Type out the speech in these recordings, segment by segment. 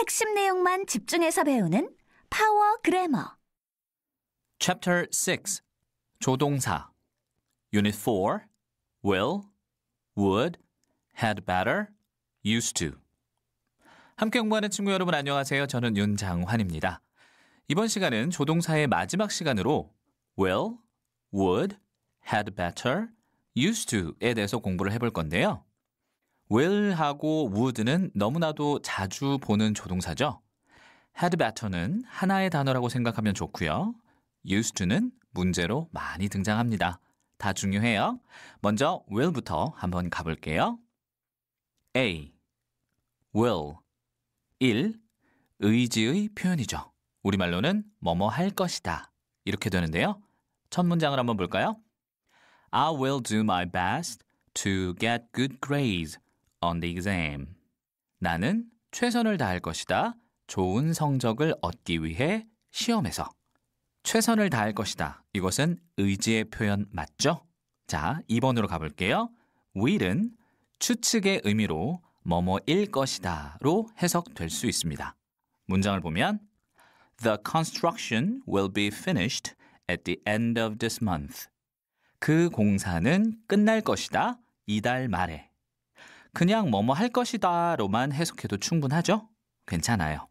핵심 내용만 집중해서 배우는 파워 그래머. Chapter 6 조동사 Unit 4 will, would, had better, used to 함께 공부하는 친구 여러분 안녕하세요. 저는 윤장환입니다. 이번 시간은 조동사의 마지막 시간으로 will, would, had better, used to에 대해서 공부를 해볼 건데요. will하고 would는 너무나도 자주 보는 조동사죠. had better는 하나의 단어라고 생각하면 좋고요. used to는 문제로 많이 등장합니다. 다 중요해요. 먼저 will부터 한번 가볼게요. A. will 1. 의지의 표현이죠. 우리말로는 뭐뭐 할 것이다. 이렇게 되는데요. 첫 문장을 한번 볼까요? I will do my best to get good grades on the exam. 나는 최선을 다할 것이다. 좋은 성적을 얻기 위해 시험에서. 최선을 다할 것이다. 이것은 의지의 표현 맞죠? 자, 2번으로 가볼게요. will은 추측의 의미로 뭐뭐일 것이다로 해석될 수 있습니다. 문장을 보면 The construction will be finished at the end of this month. 그 공사는 끝날 것이다. 이달 말에. 그냥 뭐뭐 할 것이다로만 해석해도 충분하죠? 괜찮아요.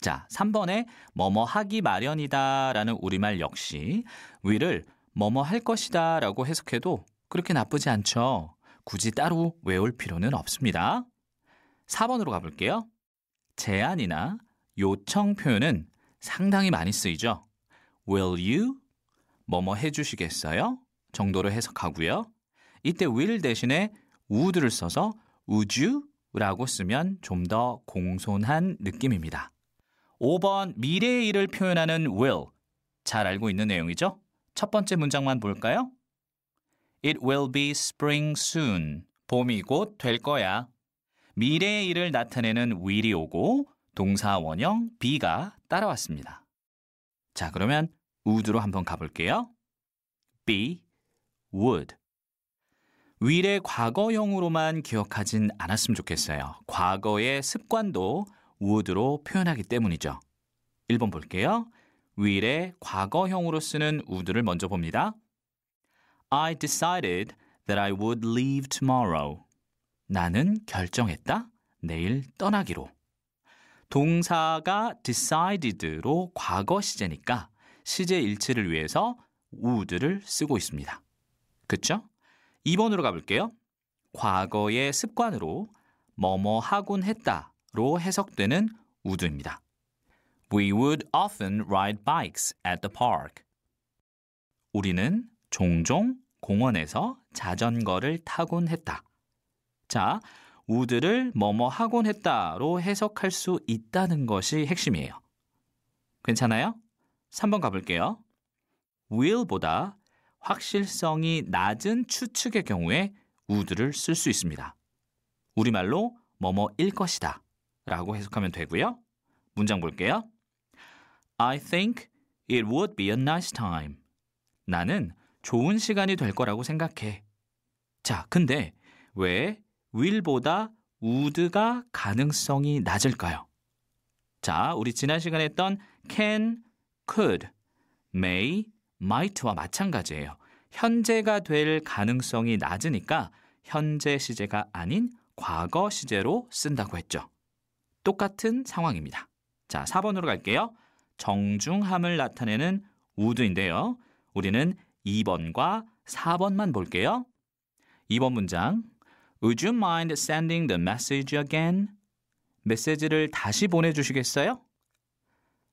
자, 3번에 뭐뭐 하기 마련이다라는 우리말 역시 위를 뭐뭐 할 것이다라고 해석해도 그렇게 나쁘지 않죠. 굳이 따로 외울 필요는 없습니다. 4번으로 가볼게요. 제안이나 요청 표현은 상당히 많이 쓰이죠. Will you 뭐뭐 해주시겠어요? 정도로 해석하고요. 이때 will 대신에 would를 써서 우주 라고 쓰면 좀 더 공손한 느낌입니다. 5번 미래의 일을 표현하는 will. 잘 알고 있는 내용이죠? 첫 번째 문장만 볼까요? It will be spring soon. 봄이 곧 될 거야. 미래의 일을 나타내는 will이 오고 동사 원형 be가 따라왔습니다. 자, 그러면 would로 한번 가볼게요. be, would. 위례 과거형으로만 기억하진 않았으면 좋겠어요. 과거의 습관도 would로 표현하기 때문이죠. 1번 볼게요. 위례 과거형으로 쓰는 would를 먼저 봅니다. I decided that I would leave tomorrow. 나는 결정했다. 내일 떠나기로. 동사가 decided로 과거 시제니까 시제 일치를 위해서 would를 쓰고 있습니다. 그쵸? 2번으로 가볼게요. 과거의 습관으로 뭐뭐 하곤 했다로 해석되는 우드입니다. We would often ride bikes at the park. 우리는 종종 공원에서 자전거를 타곤 했다. 자, 우드를 뭐뭐 하곤 했다로 해석할 수 있다는 것이 핵심이에요. 괜찮아요? 3번 가볼게요. will보다 확실성이 낮은 추측의 경우에 우드를 쓸 수 있습니다. 우리말로 뭐뭐일 것이다 라고 해석하면 되고요. 문장 볼게요. I think it would be a nice time. 나는 좋은 시간이 될 거라고 생각해. 자, 근데 왜 will보다 would가 가능성이 낮을까요? 자, 우리 지난 시간에 했던 can, could, may, might와 마찬가지예요. 현재가 될 가능성이 낮으니까 현재 시제가 아닌 과거 시제로 쓴다고 했죠. 똑같은 상황입니다. 자, 4번으로 갈게요. 정중함을 나타내는 우드인데요. 우리는 2번과 4번만 볼게요. 2번 문장. Would you mind sending the message again? 메시지를 다시 보내주시겠어요?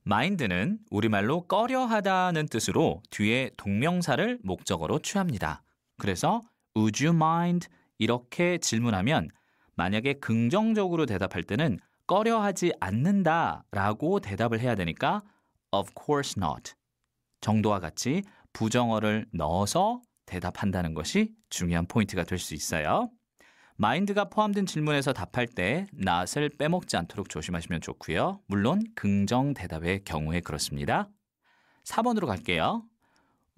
마인드는 우리말로 꺼려하다는 뜻으로 뒤에 동명사를 목적으로 취합니다. 그래서 would you mind 이렇게 질문하면 만약에 긍정적으로 대답할 때는 꺼려하지 않는다라고 대답을 해야 되니까 of course not 정도와 같이 부정어를 넣어서 대답한다는 것이 중요한 포인트가 될 수 있어요. 마인드가 포함된 질문에서 답할 때 not을 빼먹지 않도록 조심하시면 좋고요. 물론 긍정 대답의 경우에 그렇습니다. 4번으로 갈게요.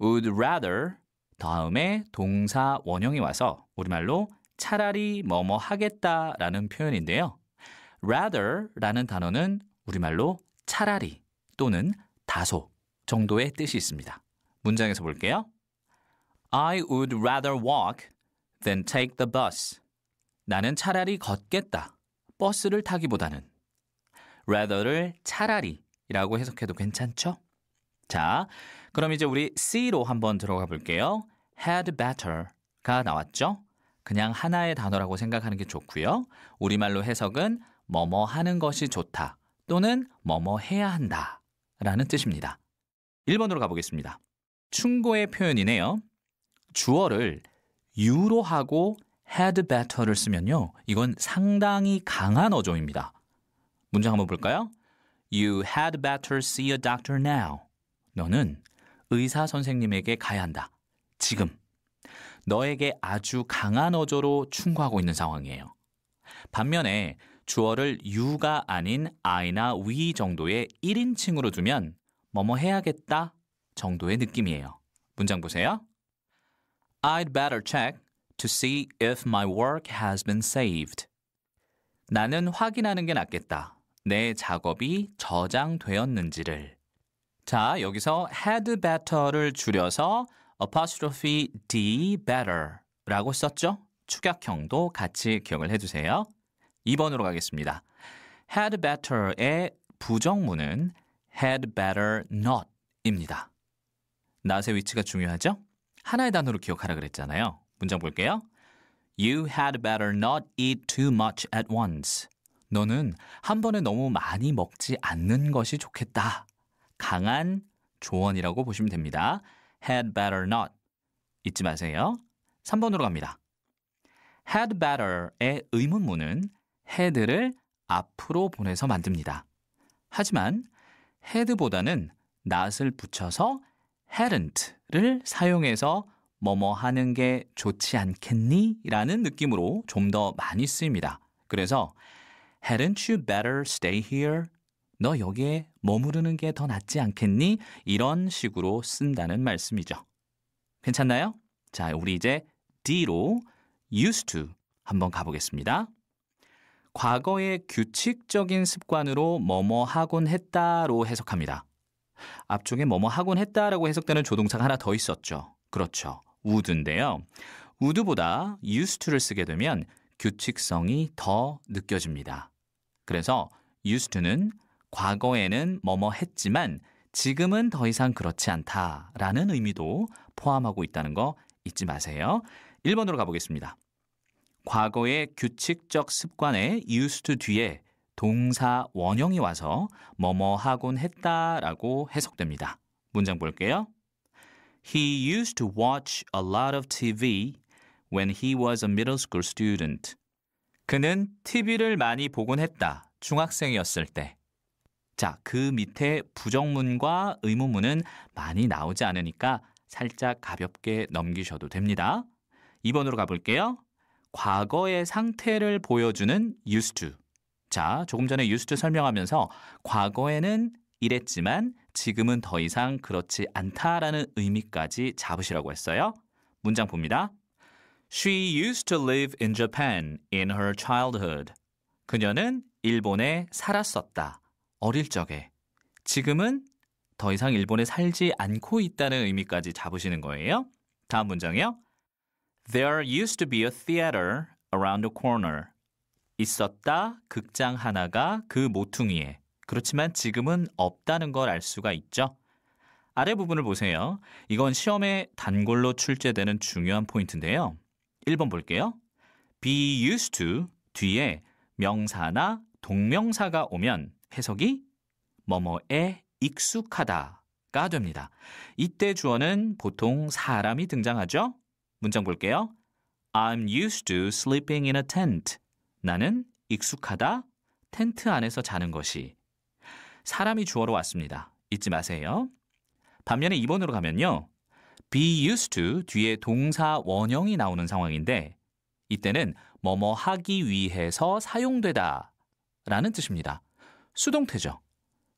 would rather 다음에 동사 원형이 와서 우리말로 차라리 뭐뭐 하겠다라는 표현인데요. rather라는 단어는 우리말로 차라리 또는 다소 정도의 뜻이 있습니다. 문장에서 볼게요. I would rather walk than take the bus. 나는 차라리 걷겠다. 버스를 타기보다는. rather를 차라리 라고 해석해도 괜찮죠? 자, 그럼 이제 우리 C로 한번 들어가 볼게요. had better가 나왔죠? 그냥 하나의 단어라고 생각하는 게 좋고요. 우리말로 해석은 뭐뭐 하는 것이 좋다 또는 뭐뭐 해야 한다 라는 뜻입니다. 1번으로 가보겠습니다. 충고의 표현이네요. 주어를 유로 하고 had better를 쓰면요. 이건 상당히 강한 어조입니다. 문장 한번 볼까요? You had better see a doctor now. 너는 의사 선생님에게 가야 한다. 지금. 너에게 아주 강한 어조로 충고하고 있는 상황이에요. 반면에 주어를 you가 아닌 I나 we 정도의 1인칭으로 두면 뭐뭐 해야겠다 정도의 느낌이에요. 문장 보세요. I'd better check to see if my work has been saved. 나는 확인하는 게 낫겠다. 내 작업이 저장되었는지를. 자, 여기서 had better를 줄여서 apostrophe d better라고 썼죠? 축약형도 같이 기억을 해주세요. 2번으로 가겠습니다. had better의 부정문은 had better not입니다. n 의 위치가 중요하죠? 하나의 단어로 기억하라 그랬잖아요. 문장 볼게요. You had better not eat too much at once. 너는 한 번에 너무 많이 먹지 않는 것이 좋겠다. 강한 조언이라고 보시면 됩니다. had better not. 잊지 마세요. 3번으로 갑니다. had better의 의문문은 head를 앞으로 보내서 만듭니다. 하지만 head보다는 not을 붙여서 hadn't를 사용해서 뭐뭐 하는 게 좋지 않겠니? 라는 느낌으로 좀 더 많이 쓰입니다. 그래서 Hadn't you better stay here? 너 여기에 머무르는 게 더 낫지 않겠니? 이런 식으로 쓴다는 말씀이죠. 괜찮나요? 자, 우리 이제 D로 used to 한번 가보겠습니다. 과거의 규칙적인 습관으로 뭐뭐 하곤 했다로 해석합니다. 앞쪽에 뭐뭐 하곤 했다라고 해석되는 조동사가 하나 더 있었죠. 그렇죠. would인데요. 우드보다 used 를 쓰게 되면 규칙성이 더 느껴집니다. 그래서 used 는 과거에는 뭐뭐 했지만 지금은 더 이상 그렇지 않다라는 의미도 포함하고 있다는 거 잊지 마세요. 1번으로 가보겠습니다. 과거의 규칙적 습관에 used 뒤에 동사 원형이 와서 뭐뭐 하곤 했다라고 해석됩니다. 문장 볼게요. He used to watch a lot of TV when he was a middle school student. 그는 TV를 많이 보곤 했다. 중학생이었을 때. 자, 그 밑에 부정문과 의문문은 많이 나오지 않으니까 살짝 가볍게 넘기셔도 됩니다. 2번으로 가볼게요. 과거의 상태를 보여주는 used to. 자, 조금 전에 used to 설명하면서 과거에는 이랬지만 지금은 더 이상 그렇지 않다라는 의미까지 잡으시라고 했어요. 문장 봅니다. She used to live in Japan in her childhood. 그녀는 일본에 살았었다. 어릴 적에. 지금은 더 이상 일본에 살지 않고 있다는 의미까지 잡으시는 거예요. 다음 문장이요. There used to be a theater around the corner. 있었다 극장 하나가 그 모퉁이에. 그렇지만 지금은 없다는 걸 알 수가 있죠. 아래 부분을 보세요. 이건 시험에 단골로 출제되는 중요한 포인트인데요. 1번 볼게요. be used to 뒤에 명사나 동명사가 오면 해석이 뭐뭐에 익숙하다가 됩니다. 이때 주어는 보통 사람이 등장하죠. 문장 볼게요. I'm used to sleeping in a tent. 나는 익숙하다 텐트 안에서 자는 것이 사람이 주어로 왔습니다. 잊지 마세요. 반면에 2번으로 가면요. be used to 뒤에 동사 원형이 나오는 상황인데 이때는 뭐뭐 하기 위해서 사용되다 라는 뜻입니다. 수동태죠.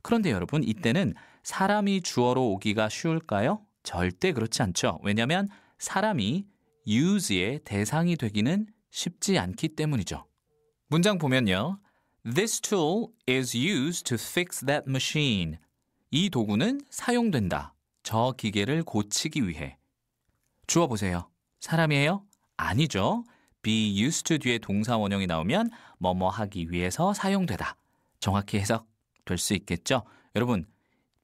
그런데 여러분 이때는 사람이 주어로 오기가 쉬울까요? 절대 그렇지 않죠. 왜냐하면 사람이 use의 대상이 되기는 쉽지 않기 때문이죠. 문장 보면요. This tool is used to fix that machine. 이 도구는 사용된다. 저 기계를 고치기 위해. 주어 보세요. 사람이에요? 아니죠. be used to 뒤에 동사 원형이 나오면 뭐뭐 하기 위해서 사용되다. 정확히 해석될 수 있겠죠? 여러분,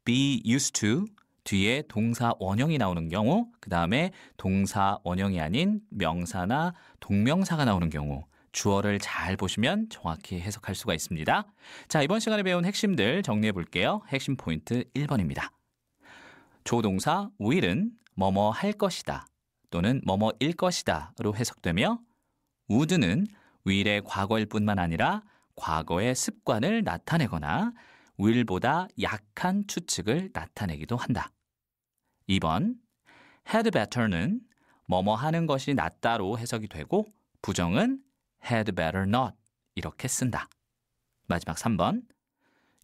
be used to 뒤에 동사 원형이 나오는 경우, 그 다음에 동사 원형이 아닌 명사나 동명사가 나오는 경우, 주어를 잘 보시면 정확히 해석할 수가 있습니다. 자, 이번 시간에 배운 핵심들 정리해 볼게요. 핵심 포인트 1번입니다. 조동사 will은 뭐뭐 할 것이다 또는 뭐뭐일 것이다로 해석되며 would는 will의 과거일 뿐만 아니라 과거의 습관을 나타내거나 will보다 약한 추측을 나타내기도 한다. 2번 had better는 뭐뭐 하는 것이 낫다로 해석이 되고 부정은 had better not 이렇게 쓴다. 마지막 3번.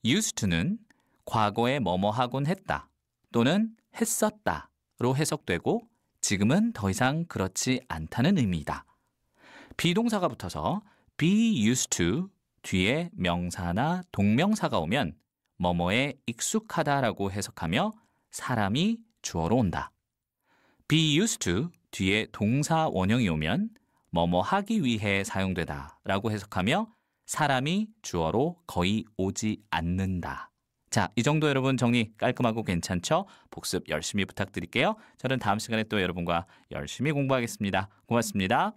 used to는 과거에 뭐뭐하곤 했다 또는 했었다로 해석되고 지금은 더 이상 그렇지 않다는 의미이다. 비동사가 붙어서 be used to 뒤에 명사나 동명사가 오면 뭐뭐에 익숙하다라고 해석하며 사람이 주어로 온다. be used to 뒤에 동사 원형이 오면 뭐뭐 하기 위해 사용되다 라고 해석하며 사람이 주어로 거의 오지 않는다. 자, 이 정도 여러분 정리 깔끔하고 괜찮죠? 복습 열심히 부탁드릴게요. 저는 다음 시간에 또 여러분과 열심히 공부하겠습니다. 고맙습니다.